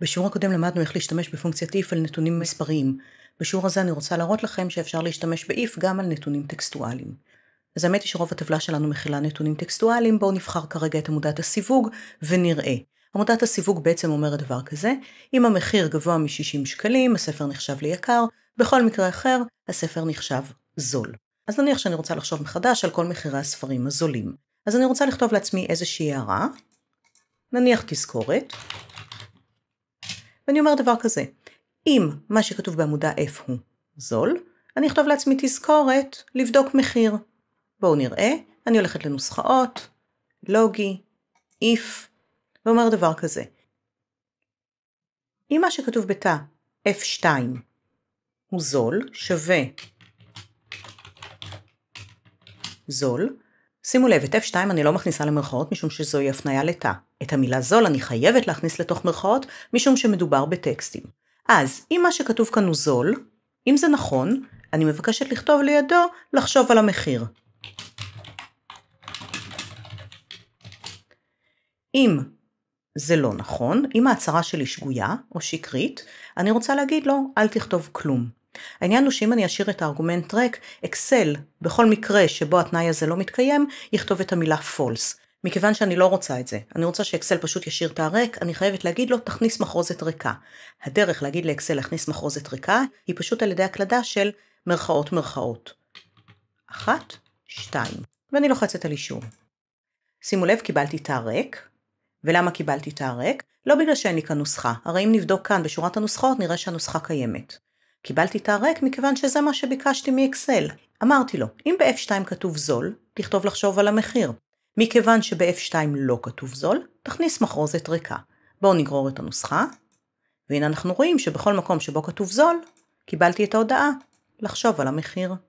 בשיעור הקודם למדנו איך להשתמש בפונקציית if על נתונים מספריים. בשיעור הזה אני רוצה להראות לכם שאפשר להשתמש ב-if גם על נתונים טקסטואליים. אז האמת היא שרוב הטבלה שלנו מכילה נתונים טקסטואליים, בואו נבחר כרגע את עמודת הסיווג ונראה. עמודת הסיווג בעצם אומרת דבר כזה, אם המחיר גבוה מ-60 שקלים, הספר נחשב ליקר, בכל מקרה אחר, הספר נחשב זול. אז נניח שאני רוצה לחשוב מחדש על כל מחירי הספרים הזולים. אז אני רוצה לכתוב לעצמי איזושהי הערה, נניח תזכורת, ואני אומר דבר כזה, אם מה שכתוב בעמודה F הוא זול, אני אכתוב לעצמי תזכורת לבדוק מחיר. בואו נראה, אני הולכת לנוסחאות, לוגי, if, ואומר דבר כזה, אם מה שכתוב בתא F2 הוא זול, שווה זול, שימו לב, את F2 אני לא מכניסה למרכאות משום שזוהי הפניה לתא. את המילה זול אני חייבת להכניס לתוך מרכאות משום שמדובר בטקסטים. אז, אם מה שכתוב כאן הוא זול, אם זה נכון, אני מבקשת לכתוב לידו לחשוב על המחיר. אם זה לא נכון, אם ההצהרה שלי שגויה או שקרית, אני רוצה להגיד לו, לא, אל תכתוב כלום. העניין הוא שאם אני אשאיר את הארגומנט ריק, אקסל, בכל מקרה שבו התנאי הזה לא מתקיים, יכתוב את המילה false. מכיוון שאני לא רוצה את זה, אני רוצה שאקסל פשוט ישאיר את הריק, אני חייבת להגיד לו תכניס מחרוזת ריקה. הדרך להגיד לאקסל להכניס מחרוזת ריקה, היא פשוט על ידי הקלדה של מרכאות מרכאות. אחת, שתיים, ואני לוחצת על אישור. שימו לב, קיבלתי תא ריק. ולמה קיבלתי תא ריק? לא בגלל שאין לי כאן נוסחה, הרי אם נבדוק כאן בשורת הנוסחאות, נראה שהנוסחה קיימת. קיבלתי תא ריק מכיוון שזה מה שביקשתי מאקסל. אמרתי לו, אם ב-F2 כתוב זול, תכתוב לחשוב על המחיר. מכיוון שב-F2 לא כתוב זול, תכניס מחרוזת ריקה. בואו נגרור את הנוסחה, והנה אנחנו רואים שבכל מקום שבו כתוב זול, קיבלתי את ההודעה לחשוב על המחיר.